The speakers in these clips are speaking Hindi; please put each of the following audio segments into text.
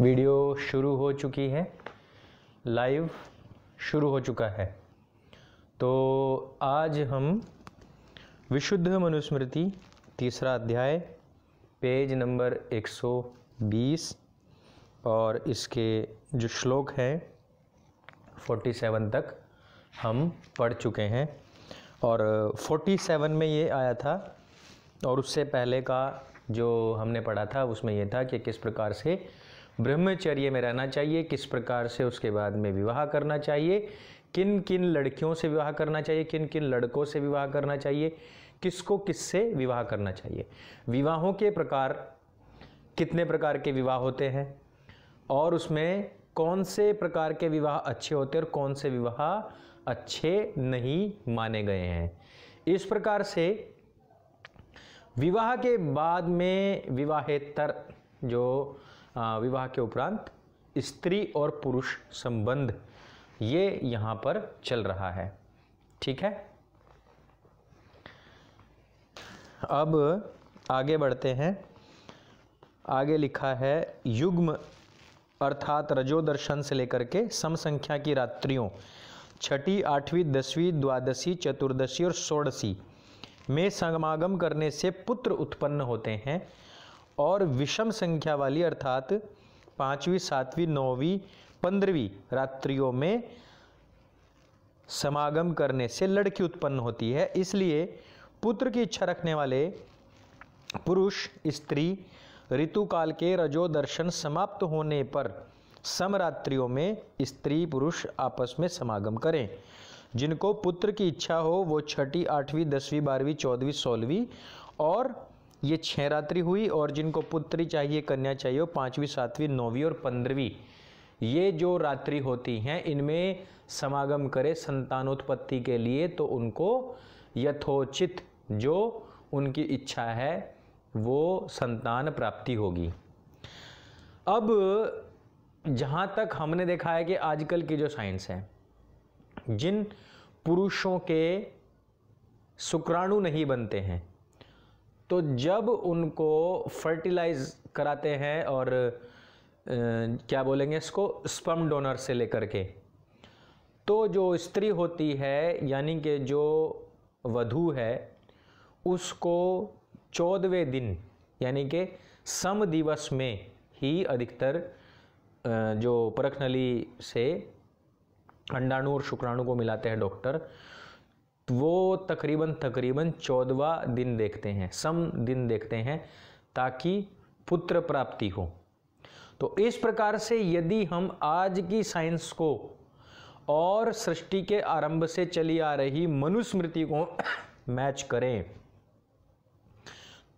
वीडियो शुरू हो चुकी है लाइव शुरू हो चुका है तो आज हम विशुद्ध मनुस्मृति तीसरा अध्याय पेज नंबर 120 और इसके जो श्लोक हैं 47 तक हम पढ़ चुके हैं और 47 में ये आया था और उससे पहले का जो हमने पढ़ा था उसमें यह था कि किस प्रकार से ब्रह्मचर्य में रहना चाहिए किस प्रकार से उसके बाद में विवाह करना चाहिए किन किन लड़कियों से विवाह करना चाहिए किन किन लड़कों से विवाह करना चाहिए किसको किससे विवाह करना चाहिए विवाहों के प्रकार कितने प्रकार के विवाह होते हैं और उसमें कौन से प्रकार के विवाह अच्छे होते हैं और कौन से विवाह अच्छे नहीं माने गए हैं इस प्रकार से विवाह के बाद में विवाहेतर जो विवाह के उपरांत स्त्री और पुरुष संबंध ये यहाँ पर चल रहा है ठीक है अब आगे बढ़ते हैं आगे लिखा है युग्म अर्थात रजो दर्शन से लेकर के सम संख्या की रात्रियों छठी आठवीं दसवीं द्वादशी चतुर्दशी और षोड़शी में समागम करने से पुत्र उत्पन्न होते हैं और विषम संख्या वाली अर्थात पांचवी सातवीं नौवीं पंद्रहवीं रात्रियों में समागम करने से लड़की उत्पन्न होती है इसलिए पुत्र की इच्छा रखने वाले पुरुष स्त्री ऋतु काल के दर्शन समाप्त होने पर समरात्रियों में स्त्री पुरुष आपस में समागम करें जिनको पुत्र की इच्छा हो वो छठी आठवीं दसवीं बारहवीं चौदहवीं सोलहवीं और ये छः रात्रि हुई और जिनको पुत्री चाहिए कन्या चाहिए पाँचवीं सातवीं नौवीं और पंद्रहवीं ये जो रात्रि होती हैं इनमें समागम करे संतानोत्पत्ति के लिए तो उनको यथोचित जो उनकी इच्छा है वो संतान प्राप्ति होगी अब जहाँ तक हमने देखा है कि आजकल की जो साइंस है जिन पुरुषों के शुक्राणु नहीं बनते हैं तो जब उनको फर्टिलाइज कराते हैं और क्या बोलेंगे इसको स्पम डोनर से लेकर के तो जो स्त्री होती है यानी कि जो वधू है उसको चौदहवें दिन यानी कि सम दिवस में ही अधिकतर जो परखनली से अंडाणु और शुक्राणु को मिलाते हैं डॉक्टर वो तकरीबन तकरीबन चौदवा दिन देखते हैं सम दिन देखते हैं ताकि पुत्र प्राप्ति हो तो इस प्रकार से यदि हम आज की साइंस को और सृष्टि के आरंभ से चली आ रही मनुस्मृति को मैच करें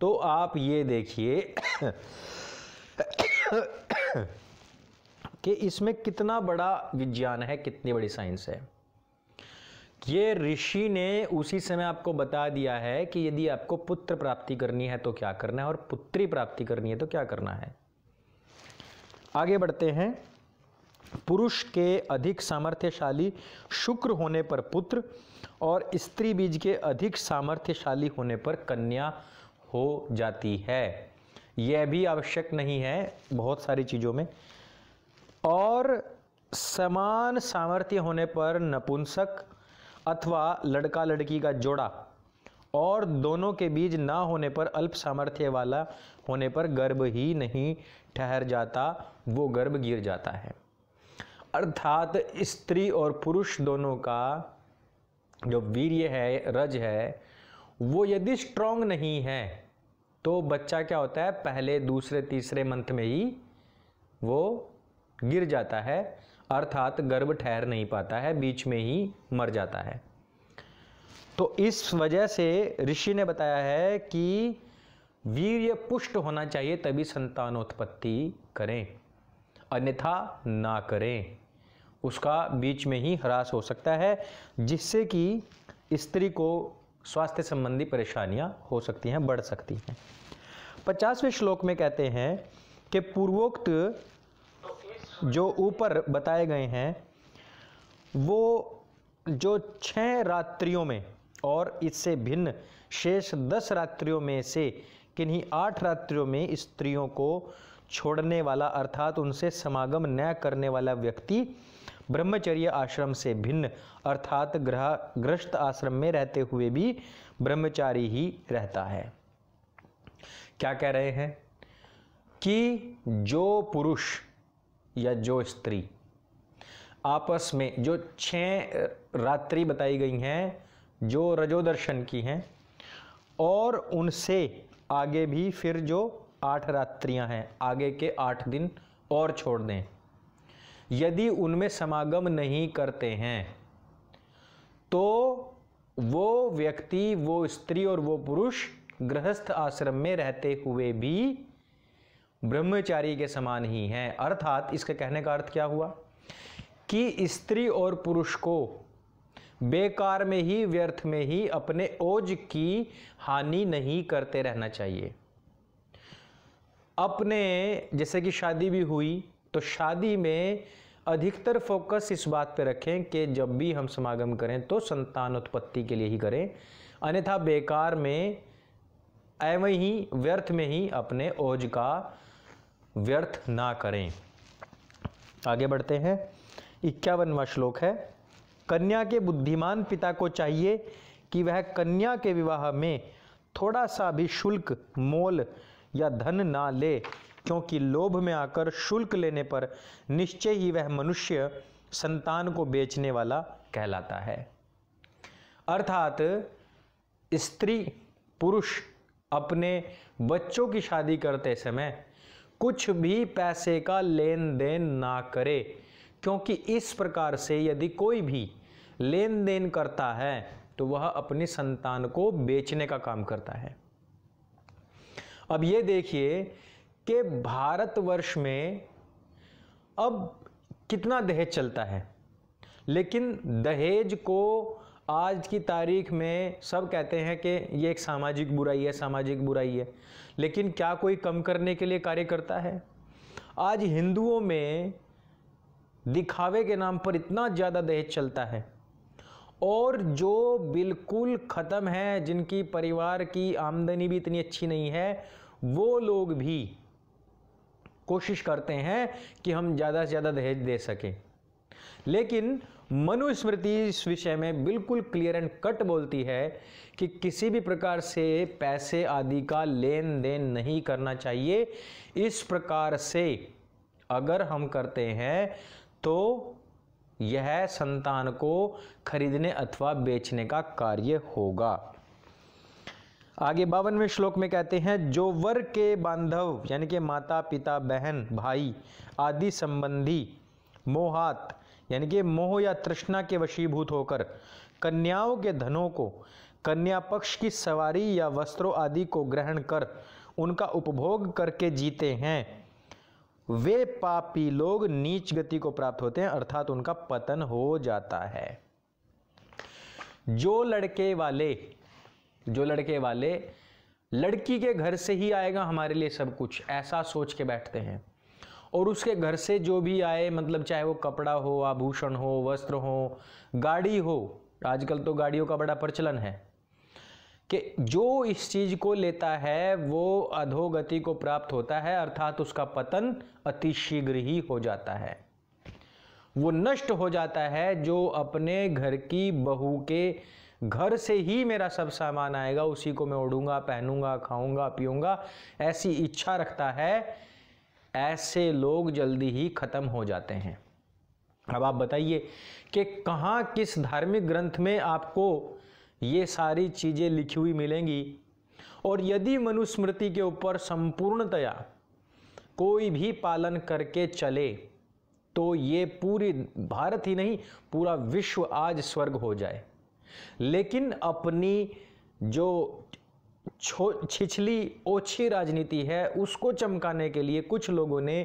तो आप ये देखिए कि इसमें कितना बड़ा विज्ञान है कितनी बड़ी साइंस है ये ऋषि ने उसी समय आपको बता दिया है कि यदि आपको पुत्र प्राप्ति करनी है तो क्या करना है और पुत्री प्राप्ति करनी है तो क्या करना है आगे बढ़ते हैं पुरुष के अधिक सामर्थ्यशाली शुक्र होने पर पुत्र और स्त्री बीज के अधिक सामर्थ्यशाली होने पर कन्या हो जाती है यह भी आवश्यक नहीं है बहुत सारी चीज़ों में और समान सामर्थ्य होने पर नपुंसक अथवा लड़का लड़की का जोड़ा और दोनों के बीज ना होने पर अल्प सामर्थ्य वाला होने पर गर्भ ही नहीं ठहर जाता वो गर्भ गिर जाता है अर्थात स्त्री और पुरुष दोनों का जो वीर्य है रज है वो यदि स्ट्रांग नहीं है तो बच्चा क्या होता है पहले दूसरे तीसरे मंथ में ही वो गिर जाता है अर्थात गर्भ ठहर नहीं पाता है बीच में ही मर जाता है तो इस वजह से ऋषि ने बताया है कि वीर्य पुष्ट होना चाहिए तभी संतानोत्पत्ति करें अन्यथा ना करें उसका बीच में ही ह्रास हो सकता है जिससे कि स्त्री को स्वास्थ्य संबंधी परेशानियां हो सकती हैं बढ़ सकती हैं पचासवें श्लोक में कहते हैं कि पूर्वोक्त जो ऊपर बताए गए हैं वो जो छह रात्रियों में और इससे भिन्न शेष दस रात्रियों में से किन्हीं आठ रात्रियों में स्त्रियों को छोड़ने वाला अर्थात उनसे समागम न करने वाला व्यक्ति ब्रह्मचर्य आश्रम से भिन्न अर्थात ग्रह ग्रस्त आश्रम में रहते हुए भी ब्रह्मचारी ही रहता है क्या कह रहे हैं कि जो पुरुष या जो स्त्री आपस में जो छ रात्रि बताई गई हैं जो रजोदर्शन की हैं और उनसे आगे भी फिर जो आठ रात्रियां हैं आगे के आठ दिन और छोड़ दें यदि उनमें समागम नहीं करते हैं तो वो व्यक्ति वो स्त्री और वो पुरुष गृहस्थ आश्रम में रहते हुए भी ब्रह्मचारी के समान ही हैं अर्थात इसके कहने का अर्थ क्या हुआ कि स्त्री और पुरुष को बेकार में ही व्यर्थ में ही अपने ओज की हानि नहीं करते रहना चाहिए अपने जैसे कि शादी भी हुई तो शादी में अधिकतर फोकस इस बात पर रखें कि जब भी हम समागम करें तो संतान उत्पत्ति के लिए ही करें अन्यथा बेकार में एवं ही व्यर्थ में ही अपने ओज का व्यर्थ ना करें आगे बढ़ते हैं इक्यावनवा श्लोक है कन्या के बुद्धिमान पिता को चाहिए कि वह कन्या के विवाह में थोड़ा सा भी शुल्क मोल या धन ना ले क्योंकि लोभ में आकर शुल्क लेने पर निश्चय ही वह मनुष्य संतान को बेचने वाला कहलाता है अर्थात स्त्री पुरुष अपने बच्चों की शादी करते समय कुछ भी पैसे का लेन देन ना करे क्योंकि इस प्रकार से यदि कोई भी लेन देन करता है तो वह अपनी संतान को बेचने का काम करता है अब ये देखिए कि भारतवर्ष में अब कितना दहेज चलता है लेकिन दहेज को आज की तारीख में सब कहते हैं कि ये एक सामाजिक बुराई है सामाजिक बुराई है लेकिन क्या कोई कम करने के लिए कार्य करता है आज हिंदुओं में दिखावे के नाम पर इतना ज़्यादा दहेज चलता है और जो बिल्कुल ख़त्म है जिनकी परिवार की आमदनी भी इतनी अच्छी नहीं है वो लोग भी कोशिश करते हैं कि हम ज़्यादा से ज़्यादा दहेज दे सकें लेकिन मनुस्मृति इस विषय में बिल्कुल क्लियर एंड कट बोलती है कि किसी भी प्रकार से पैसे आदि का लेन देन नहीं करना चाहिए इस प्रकार से अगर हम करते हैं तो यह संतान को खरीदने अथवा बेचने का कार्य होगा आगे बावनवें श्लोक में कहते हैं जो वर के बांधव यानी कि माता पिता बहन भाई आदि संबंधी मोहात यानी कि मोह या तृष्णा के वशीभूत होकर कन्याओं के धनों को कन्या पक्ष की सवारी या वस्त्रों आदि को ग्रहण कर उनका उपभोग करके जीते हैं वे पापी लोग नीच गति को प्राप्त होते हैं अर्थात उनका पतन हो जाता है जो लड़के वाले जो लड़के वाले लड़की के घर से ही आएगा हमारे लिए सब कुछ ऐसा सोच के बैठते हैं और उसके घर से जो भी आए मतलब चाहे वो कपड़ा हो आभूषण हो वस्त्र हो गाड़ी हो आजकल तो गाड़ियों का बड़ा प्रचलन है कि जो इस चीज़ को लेता है वो अधोगति को प्राप्त होता है अर्थात उसका पतन अतिशीघ्र ही हो जाता है वो नष्ट हो जाता है जो अपने घर की बहू के घर से ही मेरा सब सामान आएगा उसी को मैं ओढ़ूंगा पहनूंगा खाऊंगा पीऊंगा ऐसी इच्छा रखता है ऐसे लोग जल्दी ही ख़त्म हो जाते हैं अब आप बताइए कि कहाँ किस धार्मिक ग्रंथ में आपको ये सारी चीज़ें लिखी हुई मिलेंगी और यदि मनुस्मृति के ऊपर संपूर्णतया कोई भी पालन करके चले तो ये पूरी भारत ही नहीं पूरा विश्व आज स्वर्ग हो जाए लेकिन अपनी जो छिछली ओछी राजनीति है उसको चमकाने के लिए कुछ लोगों ने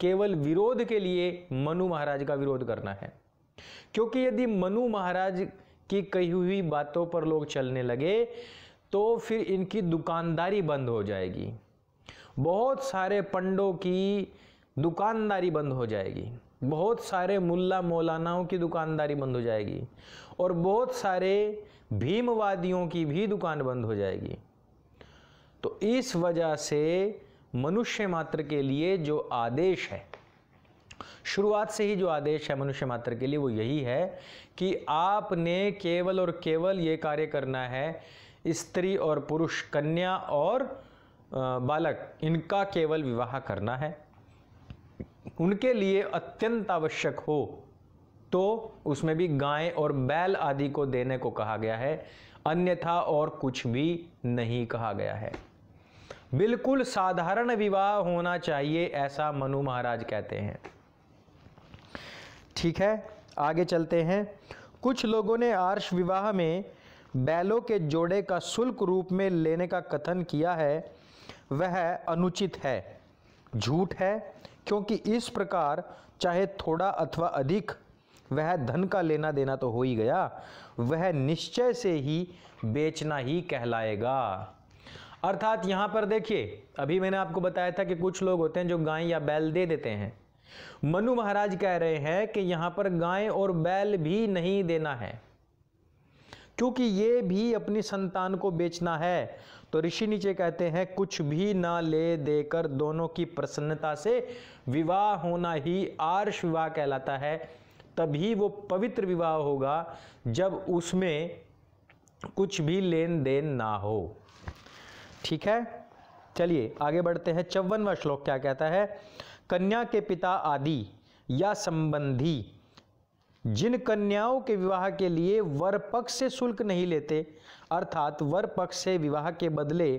केवल विरोध के लिए मनु महाराज का विरोध करना है क्योंकि यदि मनु महाराज की कही हुई बातों पर लोग चलने लगे तो फिर इनकी दुकानदारी बंद हो जाएगी बहुत सारे पंडों की दुकानदारी बंद हो जाएगी बहुत सारे मुल्ला मौलानाओं की दुकानदारी बंद हो जाएगी और बहुत सारे भीमवादियों की भी दुकान बंद हो जाएगी तो इस वजह से मनुष्य मात्र के लिए जो आदेश है शुरुआत से ही जो आदेश है मनुष्य मात्र के लिए वो यही है कि आपने केवल और केवल ये कार्य करना है स्त्री और पुरुष कन्या और बालक इनका केवल विवाह करना है उनके लिए अत्यंत आवश्यक हो तो उसमें भी गाय और बैल आदि को देने को कहा गया है अन्यथा और कुछ भी नहीं कहा गया है बिल्कुल साधारण विवाह होना चाहिए ऐसा मनु महाराज कहते हैं ठीक है आगे चलते हैं कुछ लोगों ने आर्ष विवाह में बैलों के जोड़े का शुल्क रूप में लेने का कथन किया है वह अनुचित है झूठ है क्योंकि इस प्रकार चाहे थोड़ा अथवा अधिक वह धन का लेना देना तो हो ही गया वह निश्चय से ही बेचना ही कहलाएगा अर्थात यहां पर देखिए अभी मैंने आपको बताया था कि कुछ लोग होते हैं जो गाय या बैल दे देते हैं मनु महाराज कह रहे हैं कि यहां पर गाय और बैल भी नहीं देना है क्योंकि ये भी अपनी संतान को बेचना है तो ऋषि नीचे कहते हैं कुछ भी ना ले देकर दोनों की प्रसन्नता से विवाह होना ही आर्ष विवाह कहलाता है तभी वो पवित्र विवाह होगा जब उसमें कुछ भी लेन देन ना हो ठीक है चलिए आगे बढ़ते हैं चौवनवा श्लोक क्या कहता है कन्या के पिता आदि या संबंधी जिन कन्याओं के विवाह के लिए वर पक्ष से शुल्क नहीं लेते अर्थात वर पक्ष से विवाह के बदले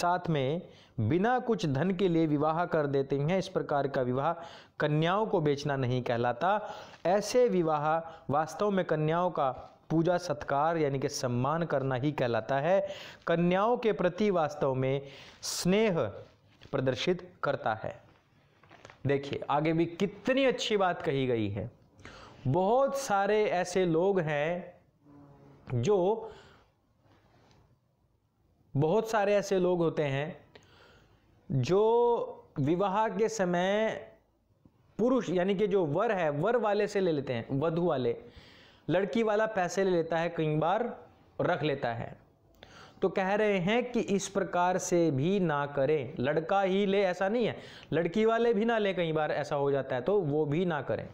साथ में बिना कुछ धन के लिए विवाह कर देते हैं इस प्रकार का विवाह कन्याओं को बेचना नहीं कहलाता ऐसे विवाह वास्तव में कन्याओं का पूजा सत्कार यानी कि सम्मान करना ही कहलाता है कन्याओं के प्रति वास्तव में स्नेह प्रदर्शित करता है देखिए आगे भी कितनी अच्छी बात कही गई है बहुत सारे ऐसे लोग हैं जो बहुत सारे ऐसे लोग होते हैं जो विवाह के समय पुरुष यानी कि जो वर है वर वाले से ले लेते हैं वधु वाले लड़की वाला पैसे ले लेता है कई बार रख लेता है तो कह रहे हैं कि इस प्रकार से भी ना करें लड़का ही ले ऐसा नहीं है लड़की वाले भी ना ले कई बार ऐसा हो जाता है तो वो भी ना करें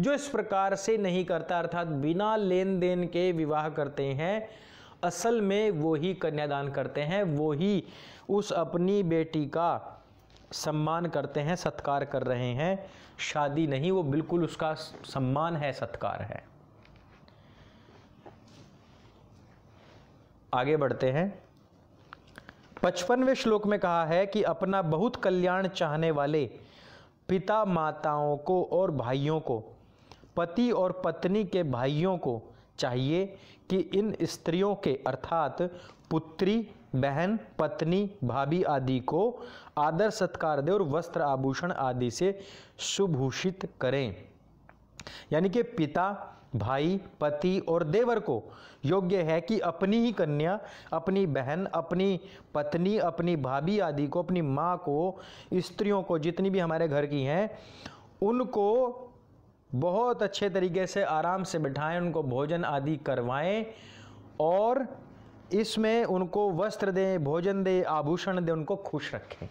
जो इस प्रकार से नहीं करता अर्थात बिना लेन देन के विवाह करते हैं असल में वो ही कन्यादान करते हैं वो ही उस अपनी बेटी का सम्मान करते हैं सत्कार कर रहे हैं शादी नहीं वो बिल्कुल उसका सम्मान है सत्कार है आगे बढ़ते हैं पचपनवें श्लोक में कहा है कि अपना बहुत कल्याण चाहने वाले पिता माताओं को और भाइयों को पति और पत्नी के भाइयों को चाहिए कि इन स्त्रियों के अर्थात पुत्री बहन पत्नी भाभी आदि को आदर सत्कार दे और वस्त्र आभूषण आदि से सुभूषित करें यानी कि पिता भाई पति और देवर को योग्य है कि अपनी ही कन्या अपनी बहन अपनी पत्नी अपनी भाभी आदि को अपनी माँ को स्त्रियों को जितनी भी हमारे घर की हैं उनको बहुत अच्छे तरीके से आराम से बिठाएं उनको भोजन आदि करवाएं और इसमें उनको वस्त्र दें भोजन दें आभूषण दें उनको खुश रखें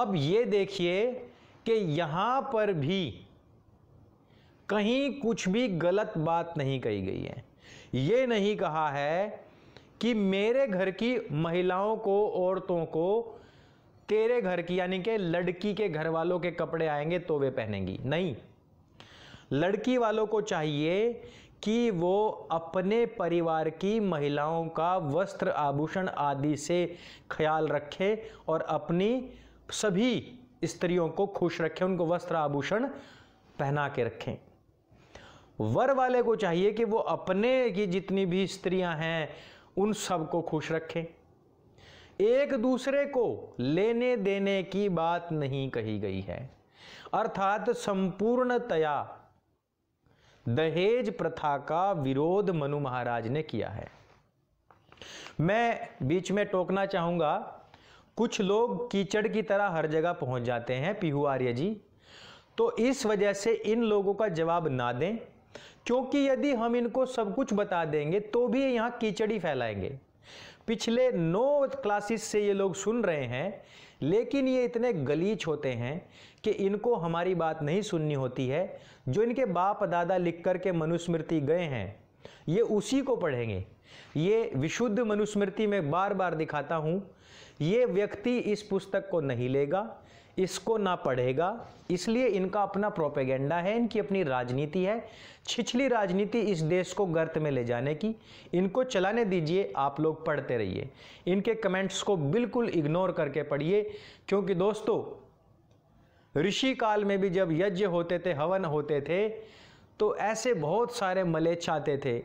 अब ये देखिए कि यहाँ पर भी कहीं कुछ भी गलत बात नहीं कही गई है ये नहीं कहा है कि मेरे घर की महिलाओं को औरतों को तेरे घर की यानी कि लड़की के घर वालों के कपड़े आएंगे तो वे पहनेंगी नहीं लड़की वालों को चाहिए कि वो अपने परिवार की महिलाओं का वस्त्र आभूषण आदि से ख्याल रखे और अपनी सभी स्त्रियों को खुश रखें उनको वस्त्र आभूषण पहना के रखें वर वाले को चाहिए कि वो अपने की जितनी भी स्त्रियां हैं उन सबको खुश रखें एक दूसरे को लेने देने की बात नहीं कही गई है अर्थात संपूर्णतया दहेज प्रथा का विरोध मनु महाराज ने किया है मैं बीच में टोकना चाहूंगा कुछ लोग कीचड़ की तरह हर जगह पहुंच जाते हैं पीहू आर्य जी तो इस वजह से इन लोगों का जवाब ना दें क्योंकि यदि हम इनको सब कुछ बता देंगे तो भी यहाँ कीचड़ी फैलाएंगे पिछले नौ क्लासेस से ये लोग सुन रहे हैं लेकिन ये इतने गलीच होते हैं कि इनको हमारी बात नहीं सुननी होती है जो इनके बाप दादा लिख कर के मनुस्मृति गए हैं ये उसी को पढ़ेंगे ये विशुद्ध मनुस्मृति में बार बार दिखाता हूँ ये व्यक्ति इस पुस्तक को नहीं लेगा इसको ना पढ़ेगा इसलिए इनका अपना प्रोपेगेंडा है इनकी अपनी राजनीति है छिछली राजनीति इस देश को गर्त में ले जाने की इनको चलाने दीजिए आप लोग पढ़ते रहिए इनके कमेंट्स को बिल्कुल इग्नोर करके पढ़िए क्योंकि दोस्तों ऋषि काल में भी जब यज्ञ होते थे हवन होते थे तो ऐसे बहुत सारे मलेच्छ आते थे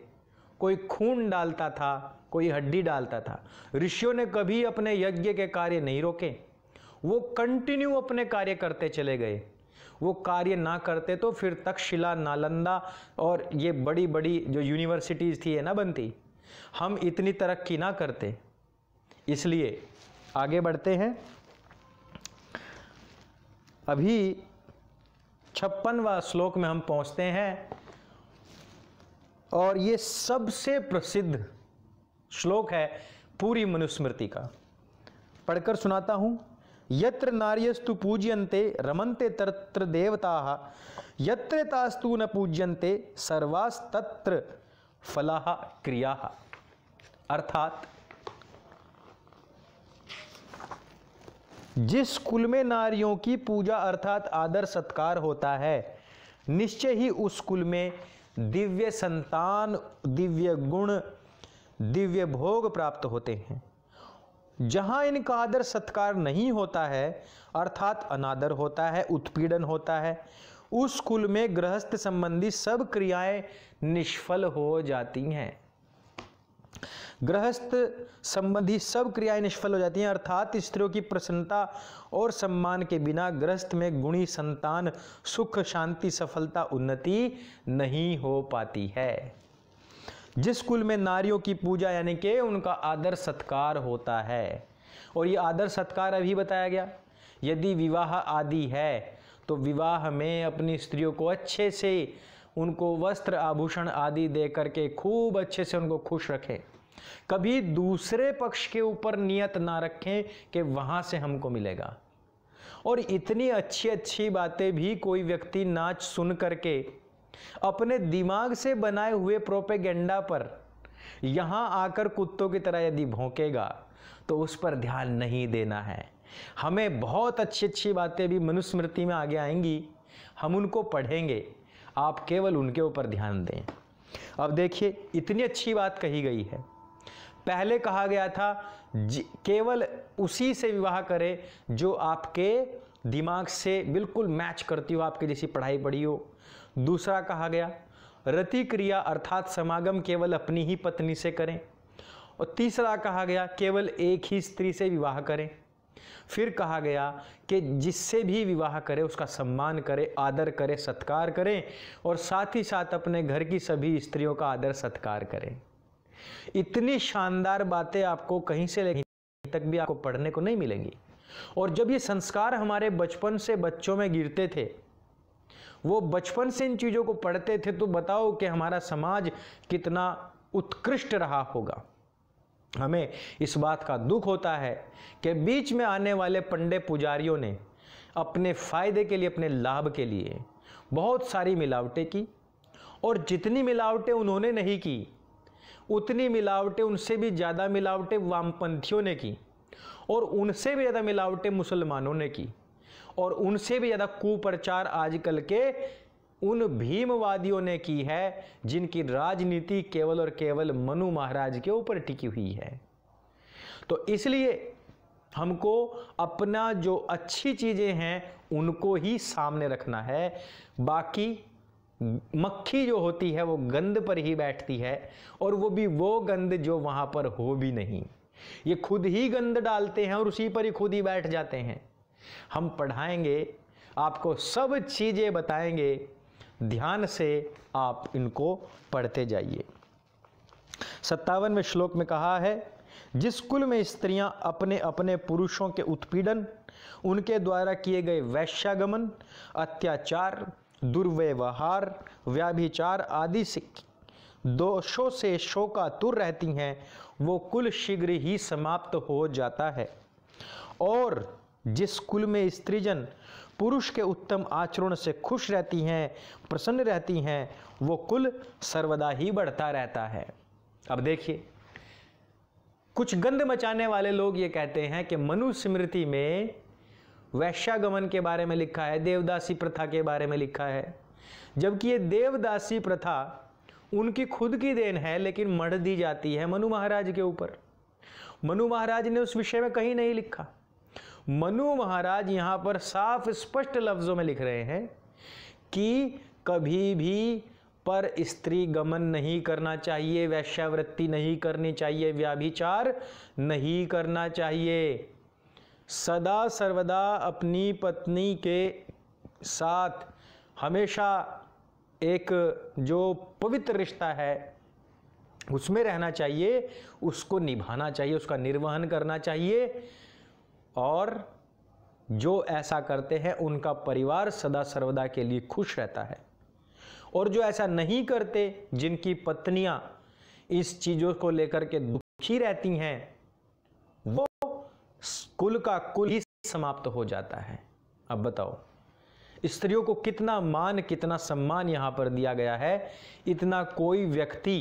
कोई खून डालता था कोई हड्डी डालता था ऋषियों ने कभी अपने यज्ञ के कार्य नहीं रोके वो कंटिन्यू अपने कार्य करते चले गए वो कार्य ना करते तो फिर तक्षशिला नालंदा और ये बड़ी बड़ी जो यूनिवर्सिटीज़ थी ना बनती हम इतनी तरक्की ना करते इसलिए आगे बढ़ते हैं अभी छप्पनवा श्लोक में हम पहुंचते हैं और ये सबसे प्रसिद्ध श्लोक है पूरी मनुस्मृति का पढ़कर सुनाता हूं यत्र नार्यस्तु पूज्यन्ते रमन्ते तत्र देवताः यत्र तास्तु न पूज्यन्ते सर्वास्तत्र फलाः क्रियाः अर्थात जिस कुल में नारियों की पूजा अर्थात आदर सत्कार होता है निश्चय ही उस कुल में दिव्य संतान दिव्य गुण दिव्य भोग प्राप्त होते हैं जहाँ इनका आदर सत्कार नहीं होता है अर्थात अनादर होता है उत्पीड़न होता है उस कुल में गृहस्थ संबंधी सब क्रियाएं निष्फल हो जाती हैं गृहस्थ संबंधी सब क्रियाएं निष्फल हो जाती हैं अर्थात स्त्रियों की प्रसन्नता और सम्मान के बिना गृहस्थ में गुणी संतान सुख शांति सफलता उन्नति नहीं हो पाती है जिस कुल में नारियों की पूजा यानी कि उनका आदर सत्कार होता है और ये आदर सत्कार अभी बताया गया यदि विवाह आदि है तो विवाह में अपनी स्त्रियों को अच्छे से उनको वस्त्र आभूषण आदि दे करके खूब अच्छे से उनको खुश रखें कभी दूसरे पक्ष के ऊपर नियत ना रखें कि वहाँ से हमको मिलेगा और इतनी अच्छी अच्छी बातें भी कोई व्यक्ति नाच सुन करके अपने दिमाग से बनाए हुए प्रोपेगेंडा पर यहां आकर कुत्तों की तरह यदि भोंकेगा तो उस पर ध्यान नहीं देना है हमें बहुत अच्छी अच्छी बातें भी मनुस्मृति में आगे आएंगी हम उनको पढ़ेंगे आप केवल उनके ऊपर ध्यान दें अब देखिए इतनी अच्छी बात कही गई है पहले कहा गया था केवल उसी से विवाह करें जो आपके दिमाग से बिल्कुल मैच करती हो आपके जैसी पढ़ाई पढ़ी हो दूसरा कहा गया रति क्रिया अर्थात समागम केवल अपनी ही पत्नी से करें और तीसरा कहा गया केवल एक ही स्त्री से विवाह करें फिर कहा गया कि जिससे भी विवाह करे उसका सम्मान करे आदर करे सत्कार करें और साथ ही साथ अपने घर की सभी स्त्रियों का आदर सत्कार करें इतनी शानदार बातें आपको कहीं से लेकिन तक भी आपको पढ़ने को नहीं मिलेंगी और जब ये संस्कार हमारे बचपन से बच्चों में गिरते थे वो बचपन से इन चीज़ों को पढ़ते थे तो बताओ कि हमारा समाज कितना उत्कृष्ट रहा होगा हमें इस बात का दुख होता है कि बीच में आने वाले पंडे पुजारियों ने अपने फ़ायदे के लिए अपने लाभ के लिए बहुत सारी मिलावटें की और जितनी मिलावटें उन्होंने नहीं की उतनी मिलावटें उनसे भी ज़्यादा मिलावटें वामपंथियों ने की और उनसे भी ज़्यादा मिलावटें मुसलमानों ने की और उनसे भी ज़्यादा कुप्रचार आजकल के उन भीमवादियों ने की है जिनकी राजनीति केवल और केवल मनु महाराज के ऊपर टिकी हुई है तो इसलिए हमको अपना जो अच्छी चीज़ें हैं उनको ही सामने रखना है बाकी मक्खी जो होती है वो गंद पर ही बैठती है और वो भी वो गंद जो वहां पर हो भी नहीं ये खुद ही गंद डालते हैं और उसी पर ही खुद ही बैठ जाते हैं हम पढ़ाएंगे आपको सब चीज़ें बताएंगे ध्यान से आप इनको पढ़ते जाइए सत्तावनवें श्लोक में कहा है जिस कुल में स्त्रियां अपने अपने पुरुषों के उत्पीड़न उनके द्वारा किए गए वैश्यागमन अत्याचार दुर्व्यवहार व्याभिचार आदि से दोषों से शोकातुर रहती हैं वो कुल शीघ्र ही समाप्त हो जाता है और जिस कुल में स्त्रीजन पुरुष के उत्तम आचरण से खुश रहती हैं प्रसन्न रहती हैं वो कुल सर्वदा ही बढ़ता रहता है अब देखिए कुछ गंद मचाने वाले लोग ये कहते हैं कि मनुस्मृति में वैश्यागमन के बारे में लिखा है देवदासी प्रथा के बारे में लिखा है जबकि ये देवदासी प्रथा उनकी खुद की देन है लेकिन मढ़ दी जाती है मनु महाराज के ऊपर मनु महाराज ने उस विषय में कहीं नहीं लिखा मनु महाराज यहाँ पर साफ स्पष्ट लफ्ज़ों में लिख रहे हैं कि कभी भी पर स्त्री गमन नहीं करना चाहिए वैश्यावृत्ति नहीं करनी चाहिए व्याभिचार नहीं करना चाहिए सदा सर्वदा अपनी पत्नी के साथ हमेशा एक जो पवित्र रिश्ता है उसमें रहना चाहिए उसको निभाना चाहिए उसका निर्वहन करना चाहिए और जो ऐसा करते हैं उनका परिवार सदा सर्वदा के लिए खुश रहता है और जो ऐसा नहीं करते जिनकी पत्नियां इस चीज़ों को लेकर के दुखी रहती हैं वो कुल का कुल ही समाप्त हो जाता है अब बताओ स्त्रियों को कितना मान कितना सम्मान यहां पर दिया गया है इतना कोई व्यक्ति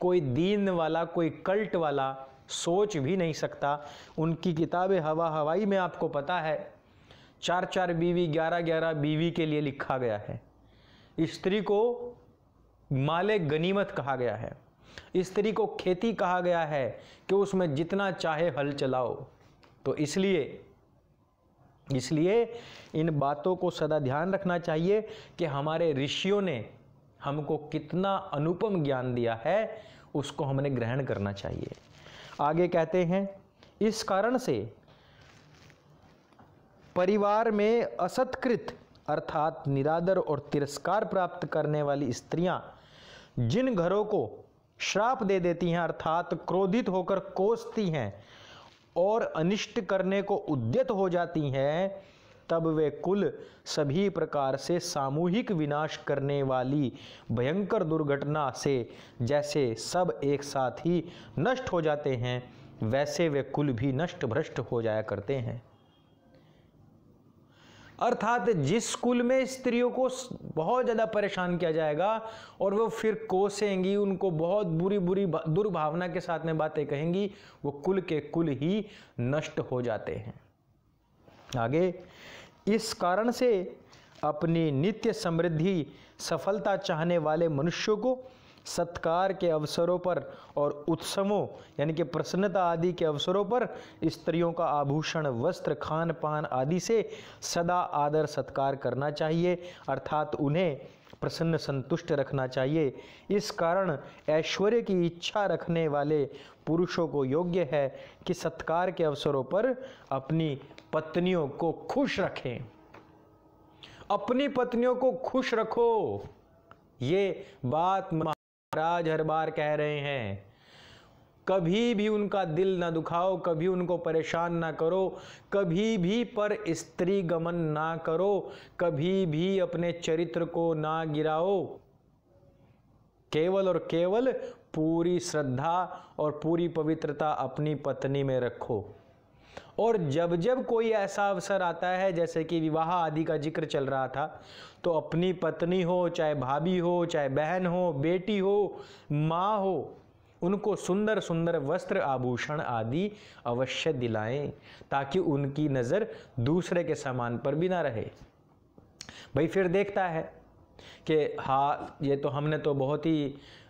कोई दीन वाला कोई कल्ट वाला सोच भी नहीं सकता उनकी किताबें हवा हवाई में आपको पता है चार चार बीवी ग्यारह ग्यारह बीवी के लिए लिखा गया है स्त्री को माले गनीमत कहा गया है स्त्री को खेती कहा गया है कि उसमें जितना चाहे हल चलाओ तो इसलिए इसलिए इन बातों को सदा ध्यान रखना चाहिए कि हमारे ऋषियों ने हमको कितना अनुपम ज्ञान दिया है उसको हमने ग्रहण करना चाहिए आगे कहते हैं इस कारण से परिवार में असत्कृत अर्थात निरादर और तिरस्कार प्राप्त करने वाली स्त्रियां जिन घरों को श्राप दे देती हैं अर्थात क्रोधित होकर कोसती हैं और अनिष्ट करने को उद्यत हो जाती हैं तब वे कुल सभी प्रकार से सामूहिक विनाश करने वाली भयंकर दुर्घटना से जैसे सब एक साथ ही नष्ट हो जाते हैं वैसे वे कुल भी नष्ट भ्रष्ट हो जाया करते हैं अर्थात जिस कुल में स्त्रियों को बहुत ज़्यादा परेशान किया जाएगा और वो फिर कोसेंगी उनको बहुत बुरी बुरी दुर्भावना के साथ में बातें कहेंगी वो कुल के कुल ही नष्ट हो जाते हैं आगे इस कारण से अपनी नित्य समृद्धि सफलता चाहने वाले मनुष्यों को सत्कार के अवसरों पर और उत्सवों यानी कि प्रसन्नता आदि के अवसरों पर स्त्रियों का आभूषण वस्त्र खान पान आदि से सदा आदर सत्कार करना चाहिए अर्थात उन्हें प्रसन्न संतुष्ट रखना चाहिए इस कारण ऐश्वर्य की इच्छा रखने वाले पुरुषों को योग्य है कि सत्कार के अवसरों पर अपनी पत्नियों को खुश रखें अपनी पत्नियों को खुश रखो ये बात महाराज हर बार कह रहे हैं कभी भी उनका दिल ना दुखाओ कभी उनको परेशान ना करो कभी भी पर स्त्री गमन ना करो कभी भी अपने चरित्र को ना गिराओ केवल और केवल पूरी श्रद्धा और पूरी पवित्रता अपनी पत्नी में रखो और जब जब कोई ऐसा अवसर आता है जैसे कि विवाह आदि का जिक्र चल रहा था तो अपनी पत्नी हो चाहे भाभी हो चाहे बहन हो बेटी हो माँ हो उनको सुंदर सुंदर वस्त्र आभूषण आदि अवश्य दिलाएं ताकि उनकी नज़र दूसरे के सामान पर भी ना रहे भाई फिर देखता है कि हाँ ये तो हमने तो बहुत ही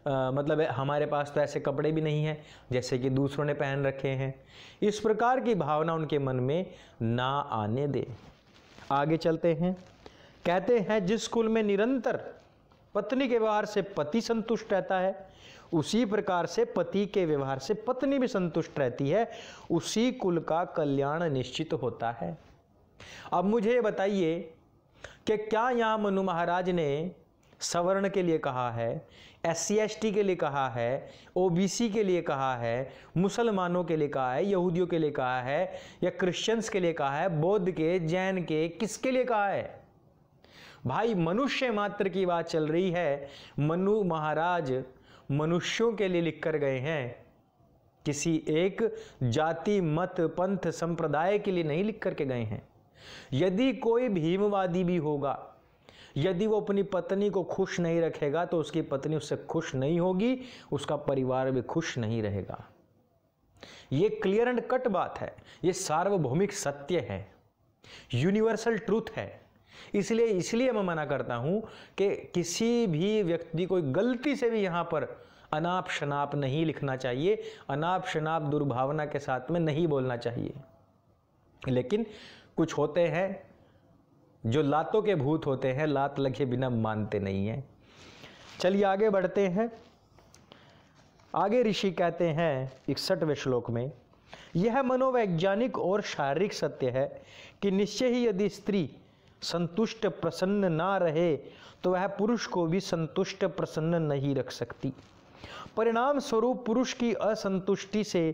आ, मतलब हमारे पास तो ऐसे कपड़े भी नहीं हैं जैसे कि दूसरों ने पहन रखे हैं इस प्रकार की भावना उनके मन में ना आने दे आगे चलते हैं कहते हैं जिस कुल में निरंतर पत्नी के व्यवहार से पति संतुष्ट रहता है उसी प्रकार से पति के व्यवहार से पत्नी भी संतुष्ट रहती है उसी कुल का कल्याण निश्चित होता है अब मुझे बताइए कि क्या यहाँ मनु महाराज ने सवर्ण के लिए कहा है एस सी के लिए कहा है ओबीसी के लिए कहा है मुसलमानों के लिए कहा है यहूदियों के लिए कहा है या क्रिश्चियंस के लिए कहा है बौद्ध के जैन के किसके लिए कहा है भाई मनुष्य मात्र की बात चल रही है मनु महाराज मनुष्यों के लिए लिख कर गए हैं किसी एक जाति मत पंथ संप्रदाय के लिए नहीं लिख करके गए हैं यदि कोई भीमवादी भी होगा यदि वो अपनी पत्नी को खुश नहीं रखेगा तो उसकी पत्नी उससे खुश नहीं होगी उसका परिवार भी खुश नहीं रहेगा ये क्लियर एंड कट बात है ये सार्वभौमिक सत्य है यूनिवर्सल ट्रूथ है इसलिए इसलिए मैं मना करता हूं कि किसी भी व्यक्ति को गलती से भी यहां पर अनाप शनाप नहीं लिखना चाहिए अनाप शनाप दुर्भावना के साथ में नहीं बोलना चाहिए लेकिन कुछ होते हैं जो लातों के भूत होते हैं लात लगे बिना मानते नहीं हैं चलिए आगे बढ़ते हैं आगे ऋषि कहते हैं इकसठवें श्लोक में यह मनोवैज्ञानिक और शारीरिक सत्य है कि निश्चय ही यदि स्त्री संतुष्ट प्रसन्न ना रहे तो वह पुरुष को भी संतुष्ट प्रसन्न नहीं रख सकती परिणाम स्वरूप पुरुष की असंतुष्टि से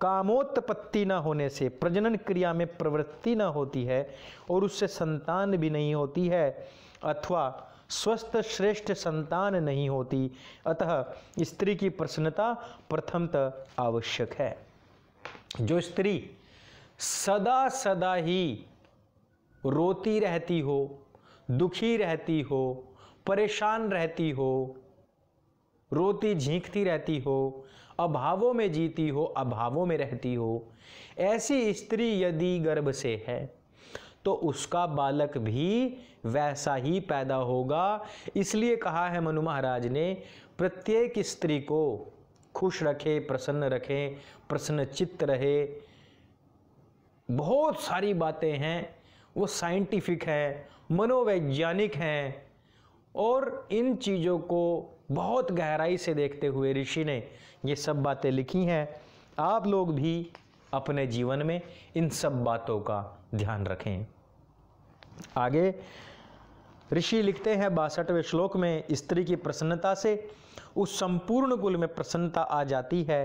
कामोत्पत्ति ना होने से प्रजनन क्रिया में प्रवृत्ति ना होती है और उससे संतान भी नहीं होती है अथवा स्वस्थ श्रेष्ठ संतान नहीं होती अतः स्त्री की प्रसन्नता प्रथमतः आवश्यक है जो स्त्री सदा सदा ही रोती रहती हो दुखी रहती हो परेशान रहती हो रोती झींकती रहती हो अभावों में जीती हो अभावों में रहती हो ऐसी स्त्री यदि गर्भ से है तो उसका बालक भी वैसा ही पैदा होगा इसलिए कहा है मनु महाराज ने प्रत्येक स्त्री को खुश रखे प्रसन्न रखें प्रसन्न चित्त रहे बहुत सारी बातें हैं वो साइंटिफिक हैं मनोवैज्ञानिक हैं और इन चीज़ों को बहुत गहराई से देखते हुए ऋषि ने ये सब बातें लिखी हैं आप लोग भी अपने जीवन में इन सब बातों का ध्यान रखें आगे ऋषि लिखते हैं बासठवें श्लोक में स्त्री की प्रसन्नता से उस संपूर्ण कुल में प्रसन्नता आ जाती है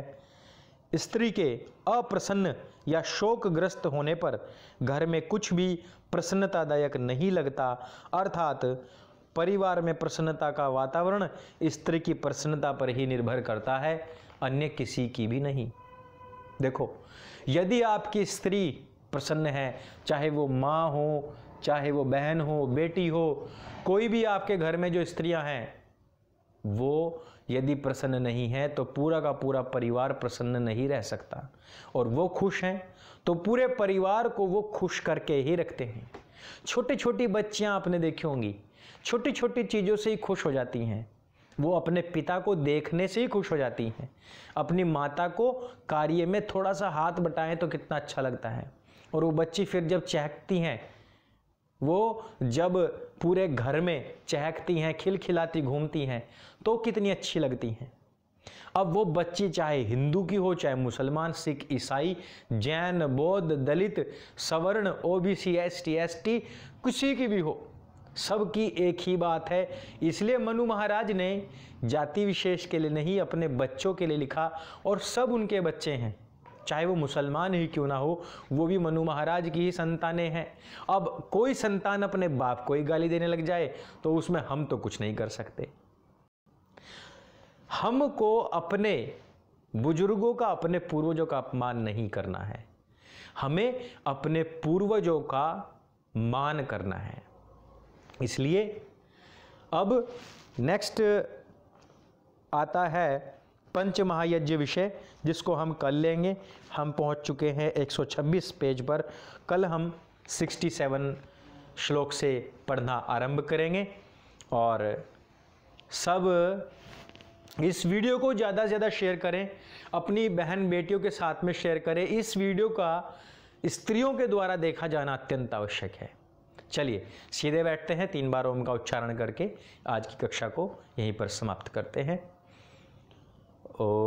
स्त्री के अप्रसन्न या शोकग्रस्त होने पर घर में कुछ भी प्रसन्नतादायक नहीं लगता अर्थात परिवार में प्रसन्नता का वातावरण स्त्री की प्रसन्नता पर ही निर्भर करता है अन्य किसी की भी नहीं देखो यदि आपकी स्त्री प्रसन्न है चाहे वो माँ हो चाहे वो बहन हो बेटी हो कोई भी आपके घर में जो स्त्रियां हैं वो यदि प्रसन्न नहीं है तो पूरा का पूरा परिवार प्रसन्न नहीं रह सकता और वो खुश हैं तो पूरे परिवार को वो खुश करके ही रखते हैं छोटी छोटी बच्चियां आपने देखी होंगी छोटी छोटी चीज़ों से ही खुश हो जाती हैं वो अपने पिता को देखने से ही खुश हो जाती हैं अपनी माता को कार्य में थोड़ा सा हाथ बटाएं तो कितना अच्छा लगता है और वो बच्ची फिर जब चहकती हैं वो जब पूरे घर में चहकती हैं खिलखिलाती घूमती हैं तो कितनी अच्छी लगती हैं अब वो बच्ची चाहे हिंदू की हो चाहे मुसलमान सिख ईसाई जैन बौद्ध दलित सवर्ण ओबीसी एस टी किसी की भी हो सबकी एक ही बात है इसलिए मनु महाराज ने जाति विशेष के लिए नहीं अपने बच्चों के लिए लिखा और सब उनके बच्चे हैं चाहे वो मुसलमान ही क्यों ना हो वो भी मनु महाराज की ही संतानें हैं अब कोई संतान अपने बाप को ही गाली देने लग जाए तो उसमें हम तो कुछ नहीं कर सकते हमको अपने बुजुर्गों का अपने पूर्वजों का अपमान नहीं करना है हमें अपने पूर्वजों का मान करना है इसलिए अब नेक्स्ट आता है पंच महायज्ञ विषय जिसको हम कल लेंगे हम पहुंच चुके हैं 126 पेज पर कल हम 67 श्लोक से पढ़ना आरंभ करेंगे और सब इस वीडियो को ज़्यादा से ज़्यादा शेयर करें अपनी बहन बेटियों के साथ में शेयर करें इस वीडियो का स्त्रियों के द्वारा देखा जाना अत्यंत आवश्यक है चलिए सीधे बैठते हैं तीन बार ओम का उच्चारण करके आज की कक्षा को यहीं पर समाप्त करते हैं ओ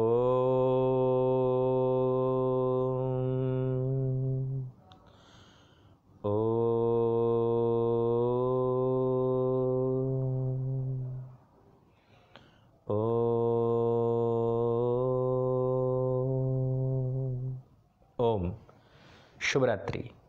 शुभ शुभरात्रि